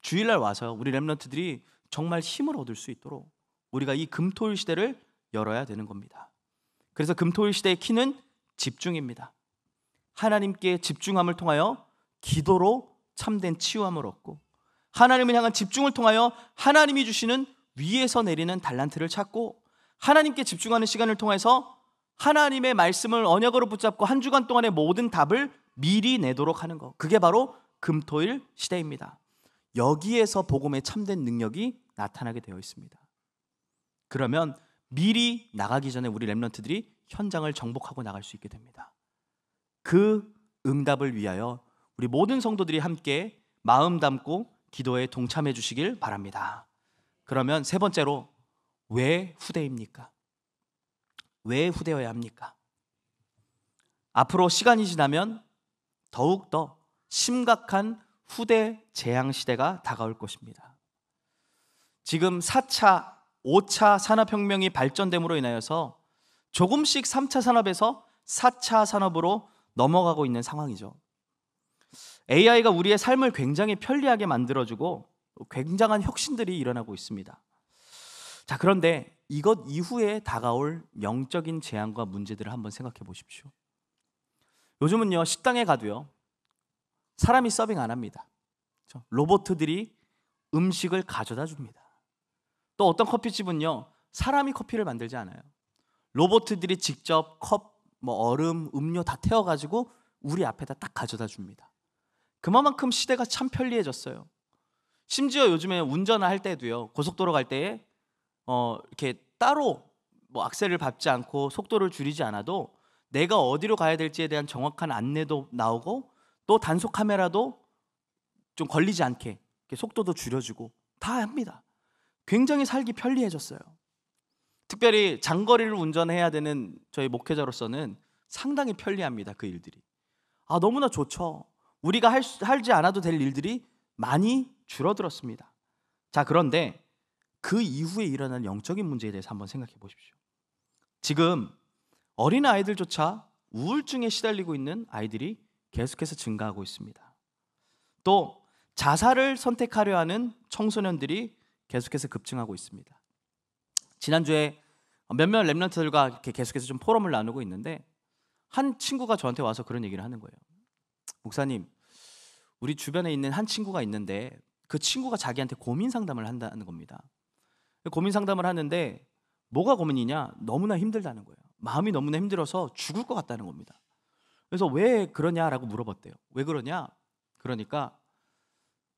주일날 와서 우리 렘런트들이 정말 힘을 얻을 수 있도록 우리가 이 금토일 시대를 열어야 되는 겁니다. 그래서 금토일 시대의 키는 집중입니다. 하나님께 집중함을 통하여 기도로 참된 치유함을 얻고 하나님을 향한 집중을 통하여 하나님이 주시는 위에서 내리는 달란트를 찾고 하나님께 집중하는 시간을 통해서 하나님의 말씀을 언약으로 붙잡고 한 주간 동안의 모든 답을 미리 내도록 하는 것. 그게 바로 금토일 시대입니다. 여기에서 복음의 참된 능력이 나타나게 되어 있습니다. 그러면 미리 나가기 전에 우리 렘런트들이 현장을 정복하고 나갈 수 있게 됩니다. 그 응답을 위하여 우리 모든 성도들이 함께 마음 담고 기도에 동참해 주시길 바랍니다. 그러면 세 번째로 왜 후대입니까? 왜후대어야 합니까? 앞으로 시간이 지나면 더욱더 심각한 후대 재앙 시대가 다가올 것입니다. 지금 4차, 5차 산업혁명이 발전됨으로 인하여서 조금씩 3차 산업에서 4차 산업으로 넘어가고 있는 상황이죠. AI가 우리의 삶을 굉장히 편리하게 만들어주고 굉장한 혁신들이 일어나고 있습니다. 자, 그런데 이것 이후에 다가올 영적인 재앙과 문제들을 한번 생각해 보십시오. 요즘은요, 식당에 가도요, 사람이 서빙 안 합니다. 그렇죠? 로보들이 음식을 가져다 줍니다. 또 어떤 커피집은요, 사람이 커피를 만들지 않아요. 로보들이 직접 컵, 뭐 얼음, 음료 다 태워가지고 우리 앞에다 딱 가져다 줍니다. 그만큼 시대가 참 편리해졌어요. 심지어 요즘에 운전을 할 때도요. 고속도로 갈 때에 어, 이렇게 따로 뭐 악셀을 밟지 않고 속도를 줄이지 않아도 내가 어디로 가야 될지에 대한 정확한 안내도 나오고 또 단속 카메라도 좀 걸리지 않게 속도도 줄여주고 다 합니다. 굉장히 살기 편리해졌어요. 특별히 장거리를 운전해야 되는 저희 목회자로서는 상당히 편리합니다. 그 일들이. 아, 너무나 좋죠. 우리가 할, 할지 않아도 될 일들이 많이 줄어들었습니다. 자, 그런데 그 이후에 일어난 영적인 문제에 대해서 한번 생각해 보십시오. 지금 어린 아이들조차 우울증에 시달리고 있는 아이들이 계속해서 증가하고 있습니다. 또 자살을 선택하려 하는 청소년들이 계속해서 급증하고 있습니다. 지난주에 몇몇 랩런트들과 계속해서 좀 포럼을 나누고 있는데 한 친구가 저한테 와서 그런 얘기를 하는 거예요. 목사님, 우리 주변에 있는 한 친구가 있는데 그 친구가 자기한테 고민 상담을 한다는 겁니다. 고민 상담을 하는데 뭐가 고민이냐? 너무나 힘들다는 거예요. 마음이 너무나 힘들어서 죽을 것 같다는 겁니다. 그래서 왜 그러냐라고 물어봤대요. 왜 그러냐? 그러니까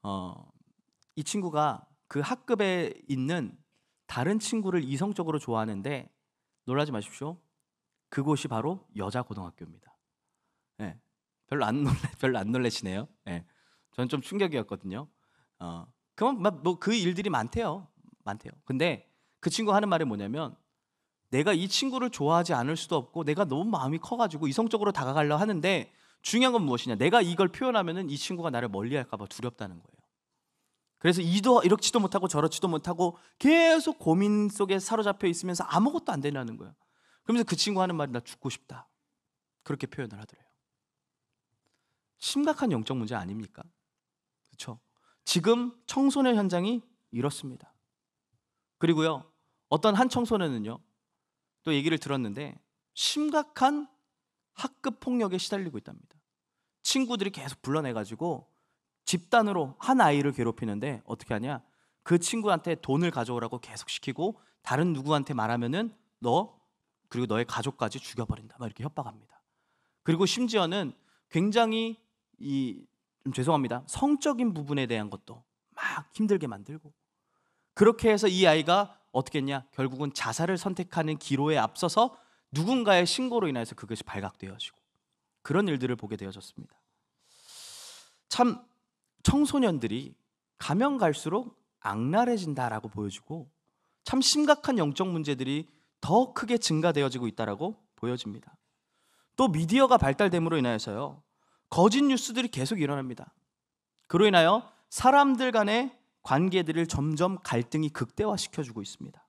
어, 이 친구가 그 학급에 있는 다른 친구를 이성적으로 좋아하는데 놀라지 마십시오. 그곳이 바로 여자 고등학교입니다. 네, 별로 안 놀래 (laughs) 별로 안 놀래시네요. 네, 저는 좀 충격이었거든요. 어, 그럼 뭐그 일들이 많대요, 많대요. 근데 그 친구 하는 말이 뭐냐면 내가 이 친구를 좋아하지 않을 수도 없고 내가 너무 마음이 커가지고 이성적으로 다가가려 하는데 중요한 건 무엇이냐? 내가 이걸 표현하면은 이 친구가 나를 멀리할까봐 두렵다는 거예요. 그래서 이도 이렇지도 못하고 저렇지도 못하고 계속 고민 속에 사로잡혀 있으면서 아무것도 안 되냐는 거예요. 그러면서 그 친구 하는 말이 나 죽고 싶다. 그렇게 표현을 하더래요. 심각한 영적 문제 아닙니까? 그렇죠? 지금 청소년 현장이 이렇습니다. 그리고요. 어떤 한 청소년은요. 또 얘기를 들었는데 심각한 학급 폭력에 시달리고 있답니다. 친구들이 계속 불러내 가지고 집단으로 한 아이를 괴롭히는데 어떻게 하냐? 그 친구한테 돈을 가져오라고 계속 시키고 다른 누구한테 말하면은 너 그리고 너의 가족까지 죽여버린다. 막 이렇게 협박합니다. 그리고 심지어는 굉장히 이좀 죄송합니다. 성적인 부분에 대한 것도 막 힘들게 만들고 그렇게 해서 이 아이가 어떻게 했냐? 결국은 자살을 선택하는 기로에 앞서서 누군가의 신고로 인해서 그것이 발각되어지고 그런 일들을 보게 되어졌습니다. 참 청소년들이 가면 갈수록 악랄해진다라고 보여지고 참 심각한 영적 문제들이 더 크게 증가되어지고 있다라고 보여집니다. 또 미디어가 발달됨으로 인하여서요. 거짓 뉴스들이 계속 일어납니다. 그로 인하여 사람들 간의 관계들을 점점 갈등이 극대화시켜 주고 있습니다.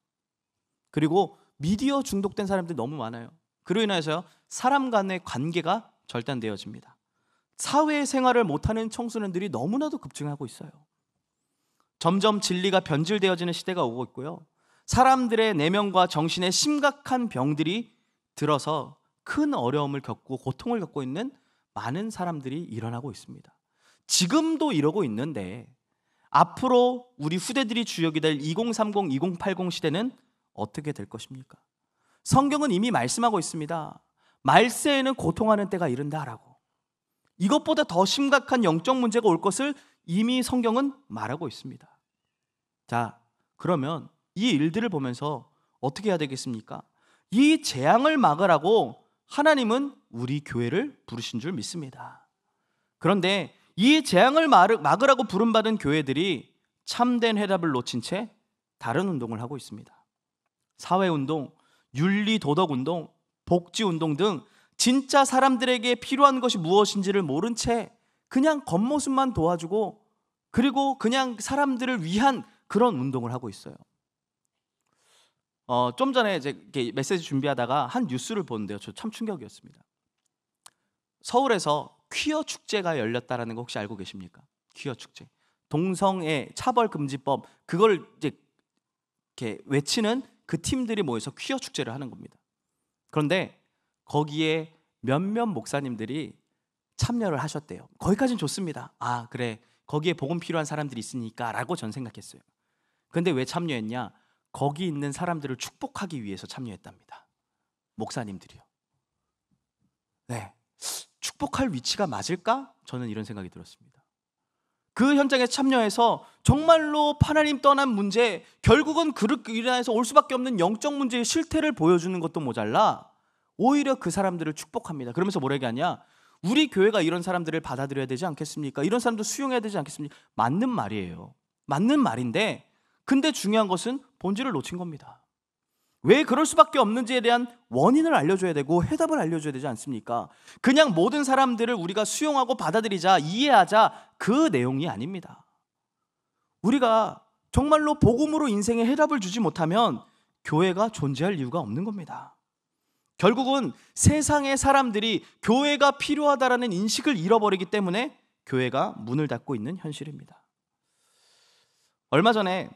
그리고 미디어 중독된 사람들 이 너무 많아요. 그로 인하여서 요 사람 간의 관계가 절단되어집니다. 사회생활을 못하는 청소년들이 너무나도 급증하고 있어요. 점점 진리가 변질되어지는 시대가 오고 있고요. 사람들의 내면과 정신에 심각한 병들이 들어서 큰 어려움을 겪고 고통을 겪고 있는 많은 사람들이 일어나고 있습니다. 지금도 이러고 있는데 앞으로 우리 후대들이 주역이 될 2030, 2080 시대는 어떻게 될 것입니까? 성경은 이미 말씀하고 있습니다. 말세에는 고통하는 때가 이른다라고. 이것보다 더 심각한 영적 문제가 올 것을 이미 성경은 말하고 있습니다. 자, 그러면 이 일들을 보면서 어떻게 해야 되겠습니까? 이 재앙을 막으라고 하나님은 우리 교회를 부르신 줄 믿습니다. 그런데 이 재앙을 막으라고 부름받은 교회들이 참된 해답을 놓친 채 다른 운동을 하고 있습니다. 사회운동, 윤리도덕운동, 복지운동 등 진짜 사람들에게 필요한 것이 무엇인지를 모른 채 그냥 겉모습만 도와주고 그리고 그냥 사람들을 위한 그런 운동을 하고 있어요. 어, 좀 전에 제 메시지 준비하다가 한 뉴스를 보는데요. 저 참 충격이었습니다. 서울에서 퀴어 축제가 열렸다라는 거 혹시 알고 계십니까? 퀴어 축제. 동성애 차벌 금지법 그걸 이제 이렇게 외치는 그 팀들이 모여서 퀴어 축제를 하는 겁니다. 그런데 거기에 몇몇 목사님들이 참여를 하셨대요. 거기까지는 좋습니다. 아, 그래. 거기에 복음 필요한 사람들이 있으니까라고 전 생각했어요. 근데 왜 참여했냐? 거기 있는 사람들을 축복하기 위해서 참여했답니다. 목사님들이요. 네. 축복할 위치가 맞을까? 저는 이런 생각이 들었습니다. 그 현장에 참여해서 정말로 하나님 떠난 문제, 결국은 그릇 일어나서 올 수밖에 없는 영적 문제의 실태를 보여주는 것도 모자라 오히려 그 사람들을 축복합니다. 그러면서 뭐라 얘기하냐? 우리 교회가 이런 사람들을 받아들여야 되지 않겠습니까? 이런 사람도 수용해야 되지 않겠습니까? 맞는 말이에요. 맞는 말인데 근데 중요한 것은 본질을 놓친 겁니다. 왜 그럴 수밖에 없는지에 대한 원인을 알려줘야 되고 해답을 알려줘야 되지 않습니까? 그냥 모든 사람들을 우리가 수용하고 받아들이자 이해하자 그 내용이 아닙니다. 우리가 정말로 복음으로 인생에 해답을 주지 못하면 교회가 존재할 이유가 없는 겁니다. 결국은 세상의 사람들이 교회가 필요하다라는 인식을 잃어버리기 때문에 교회가 문을 닫고 있는 현실입니다. 얼마 전에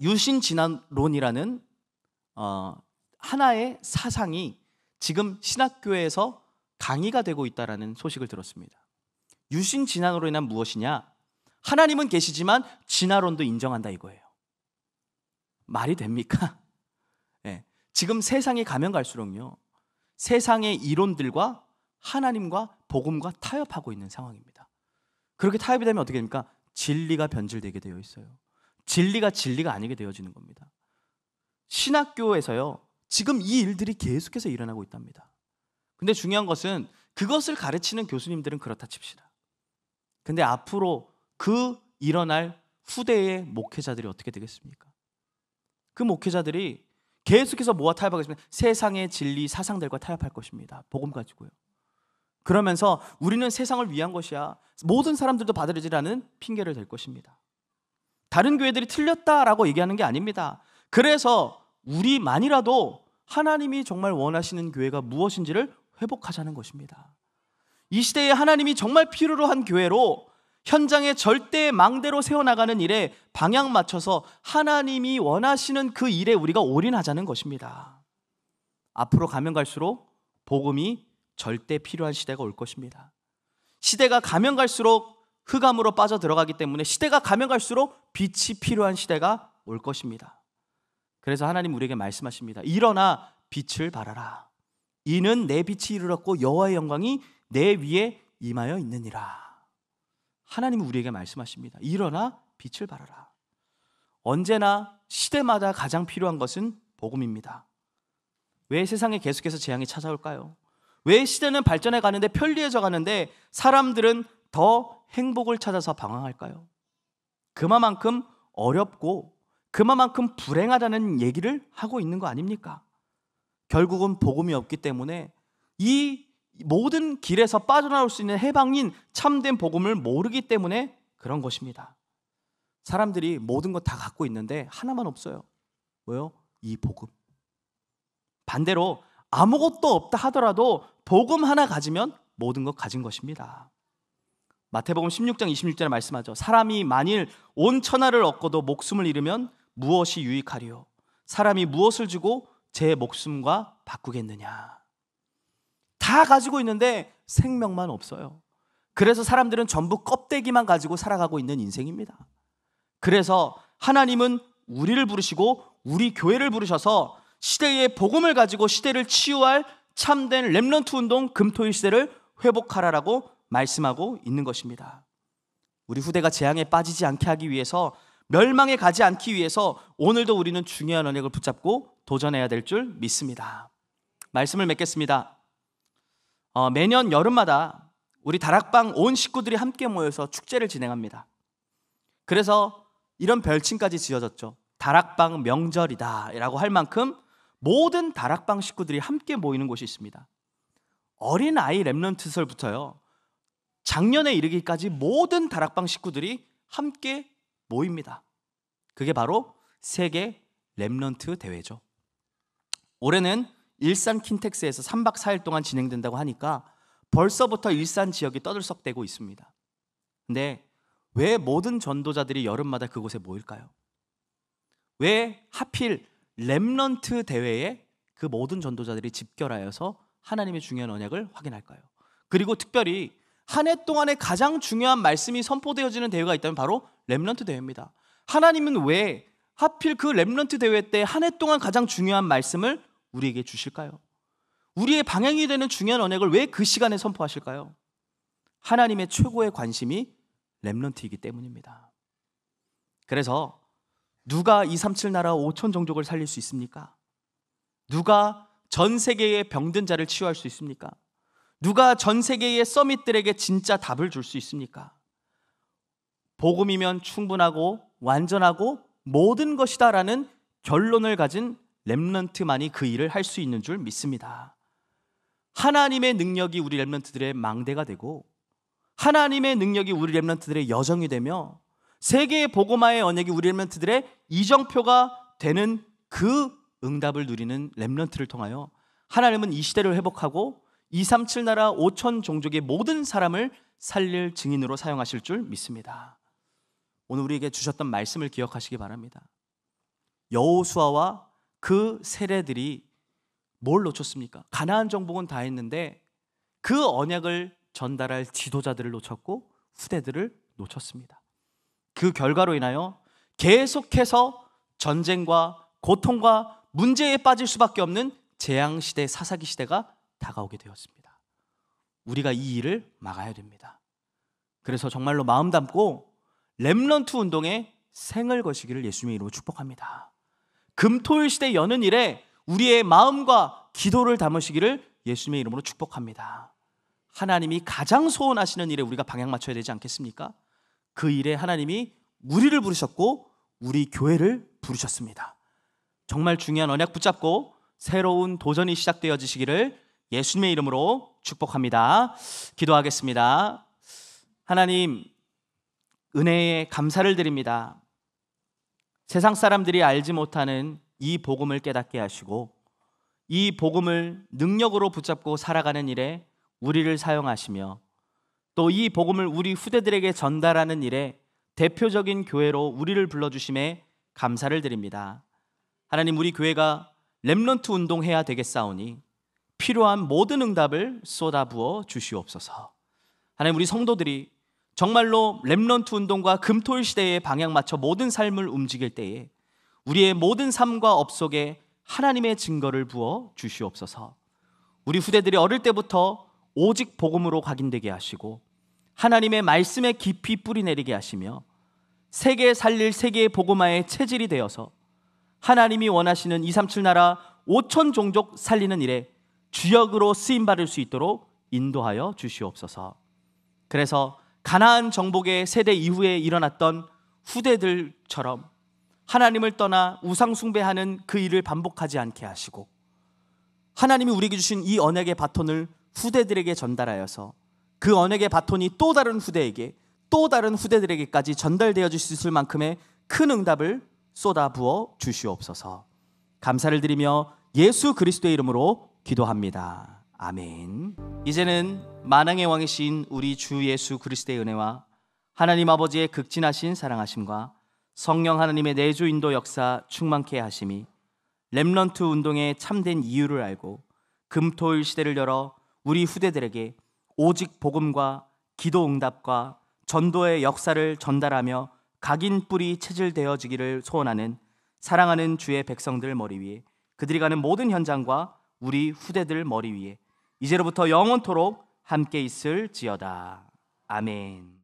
유신 진화론이라는 어, 하나의 사상이 지금 신학교에서 강의가 되고 있다라는 소식을 들었습니다. 유신 진화론이란 무엇이냐? 하나님은 계시지만 진화론도 인정한다 이거예요. 말이 됩니까? 지금 세상에 가면 갈수록요. 세상의 이론들과 하나님과 복음과 타협하고 있는 상황입니다. 그렇게 타협이 되면 어떻게 됩니까? 진리가 변질되게 되어 있어요. 진리가 진리가 아니게 되어지는 겁니다. 신학교에서요. 지금 이 일들이 계속해서 일어나고 있답니다. 근데 중요한 것은 그것을 가르치는 교수님들은 그렇다 칩시다. 근데 앞으로 그 일어날 후대의 목회자들이 어떻게 되겠습니까? 그 목회자들이 계속해서 뭐와 타협하겠습니까? 세상의 진리, 사상들과 타협할 것입니다. 복음 가지고요. 그러면서 우리는 세상을 위한 것이야. 모든 사람들도 받아들이라는 핑계를 댈 것입니다. 다른 교회들이 틀렸다라고 얘기하는 게 아닙니다. 그래서 우리만이라도 하나님이 정말 원하시는 교회가 무엇인지를 회복하자는 것입니다. 이 시대에 하나님이 정말 필요로 한 교회로 현장에 절대 망대로 세워나가는 일에 방향 맞춰서 하나님이 원하시는 그 일에 우리가 올인하자는 것입니다. 앞으로 가면 갈수록 복음이 절대 필요한 시대가 올 것입니다. 시대가 가면 갈수록 흑암으로 빠져 들어가기 때문에 시대가 가면 갈수록 빛이 필요한 시대가 올 것입니다. 그래서 하나님 우리에게 말씀하십니다. 일어나 빛을 발하라. 이는 내 빛이 이르렀고 여호와의 영광이 내 위에 임하여 있느니라. 하나님은 우리에게 말씀하십니다. 일어나 빛을 발하라. 언제나 시대마다 가장 필요한 것은 복음입니다. 왜 세상에 계속해서 재앙이 찾아올까요? 왜 시대는 발전해 가는데 편리해져 가는데 사람들은 더 행복을 찾아서 방황할까요? 그만큼 어렵고 그만큼 불행하다는 얘기를 하고 있는 거 아닙니까? 결국은 복음이 없기 때문에 이 모든 길에서 빠져나올 수 있는 해방인 참된 복음을 모르기 때문에 그런 것입니다. 사람들이 모든 것 다 갖고 있는데 하나만 없어요. 뭐요? 이 복음. 반대로 아무것도 없다 하더라도 복음 하나 가지면 모든 것 가진 것입니다. 마태복음 16장 26절에 말씀하죠. 사람이 만일 온 천하를 얻고도 목숨을 잃으면 무엇이 유익하리요? 사람이 무엇을 주고 제 목숨과 바꾸겠느냐? 다 가지고 있는데 생명만 없어요. 그래서 사람들은 전부 껍데기만 가지고 살아가고 있는 인생입니다. 그래서 하나님은 우리를 부르시고 우리 교회를 부르셔서 시대의 복음을 가지고 시대를 치유할 참된 렘런트 운동 금토일 시대를 회복하라라고 말씀하고 있는 것입니다. 우리 후대가 재앙에 빠지지 않게 하기 위해서 멸망에 가지 않기 위해서 오늘도 우리는 중요한 언약을 붙잡고 도전해야 될 줄 믿습니다. 말씀을 맺겠습니다. 어, 매년 여름마다 우리 다락방 온 식구들이 함께 모여서 축제를 진행합니다. 그래서 이런 별칭까지 지어졌죠. 다락방 명절이다라고 할 만큼 모든 다락방 식구들이 함께 모이는 곳이 있습니다. 어린 아이 랩런트설부터요. 작년에 이르기까지 모든 다락방 식구들이 함께 모입니다. 그게 바로 세계 랩런트 대회죠. 올해는 일산 킨텍스에서 3박 4일 동안 진행된다고 하니까 벌써부터 일산 지역이 떠들썩대고 있습니다. 근데 왜 모든 전도자들이 여름마다 그곳에 모일까요? 왜 하필 렘런트 대회에 그 모든 전도자들이 집결하여서 하나님의 중요한 언약을 확인할까요? 그리고 특별히 한 해 동안에 가장 중요한 말씀이 선포되어지는 대회가 있다면 바로 렘런트 대회입니다. 하나님은 왜 하필 그렘런트 대회 때 한 해 동안 가장 중요한 말씀을 우리에게 주실까요? 우리의 방향이 되는 중요한 언약을 왜 그 시간에 선포하실까요? 하나님의 최고의 관심이 렘넌트이기 때문입니다. 그래서 누가 237 나라 5천 종족을 살릴 수 있습니까? 누가 전 세계의 병든 자를 치유할 수 있습니까? 누가 전 세계의 서밋들에게 진짜 답을 줄 수 있습니까? 복음이면 충분하고 완전하고 모든 것이다라는 결론을 가진 렘넌트만이 그 일을 할 수 있는 줄 믿습니다. 하나님의 능력이 우리 렘넌트들의 망대가 되고 하나님의 능력이 우리 렘넌트들의 여정이 되며 세계의 보고마의 언약이 우리 렘넌트들의 이정표가 되는 그 응답을 누리는 렘넌트를 통하여 하나님은 이 시대를 회복하고 237 나라 5천 종족의 모든 사람을 살릴 증인으로 사용하실 줄 믿습니다. 오늘 우리에게 주셨던 말씀을 기억하시기 바랍니다. 여호수아와 그 세례들이 뭘 놓쳤습니까? 가나안 정복은 다 했는데 그 언약을 전달할 지도자들을 놓쳤고 후대들을 놓쳤습니다. 그 결과로 인하여 계속해서 전쟁과 고통과 문제에 빠질 수밖에 없는 재앙 시대 사사기 시대가 다가오게 되었습니다. 우리가 이 일을 막아야 됩니다. 그래서 정말로 마음 담고 렘런트 운동에 생을 거시기를 예수님의 이름으로 축복합니다. 금토일 시대 여는 일에 우리의 마음과 기도를 담으시기를 예수님의 이름으로 축복합니다. 하나님이 가장 소원하시는 일에 우리가 방향 맞춰야 되지 않겠습니까? 그 일에 하나님이 우리를 부르셨고 우리 교회를 부르셨습니다. 정말 중요한 언약 붙잡고 새로운 도전이 시작되어지시기를 예수님의 이름으로 축복합니다. 기도하겠습니다. 하나님, 은혜에 감사를 드립니다. 세상 사람들이 알지 못하는 이 복음을 깨닫게 하시고 이 복음을 능력으로 붙잡고 살아가는 일에 우리를 사용하시며 또 이 복음을 우리 후대들에게 전달하는 일에 대표적인 교회로 우리를 불러주심에 감사를 드립니다. 하나님 우리 교회가 렘런트 운동해야 되겠사오니 필요한 모든 응답을 쏟아부어 주시옵소서. 하나님 우리 성도들이 정말로 렘런트 운동과 금토일 시대에 방향 맞춰 모든 삶을 움직일 때에 우리의 모든 삶과 업 속에 하나님의 증거를 부어 주시옵소서. 우리 후대들이 어릴 때부터 오직 복음으로 각인되게 하시고 하나님의 말씀에 깊이 뿌리내리게 하시며 세계 살릴 세계의 복음화의 체질이 되어서 하나님이 원하시는 237 나라 5천 종족 살리는 일에 주역으로 쓰임 받을 수 있도록 인도하여 주시옵소서. 그래서 가나안 정복의 세대 이후에 일어났던 후대들처럼 하나님을 떠나 우상 숭배하는 그 일을 반복하지 않게 하시고 하나님이 우리에게 주신 이 언약의 바톤을 후대들에게 전달하여서 그 언약의 바톤이 또 다른 후대에게 또 다른 후대들에게까지 전달되어 주실 수 있을 만큼의 큰 응답을 쏟아부어 주시옵소서. 감사를 드리며 예수 그리스도의 이름으로 기도합니다. 아멘. 이제는 만왕의 왕이신 우리 주 예수 그리스도의 은혜와 하나님 아버지의 극진하신 사랑하심과 성령 하나님의 내주 인도 역사 충만케 하심이 렘런트 운동의 참된 이유를 알고 금토일 시대를 열어 우리 후대들에게 오직 복음과 기도 응답과 전도의 역사를 전달하며 각인 뿌리 체질되어지기를 소원하는 사랑하는 주의 백성들 머리 위에 그들이 가는 모든 현장과 우리 후대들 머리 위에 이제로부터 영원토록 함께 있을지어다. 아멘.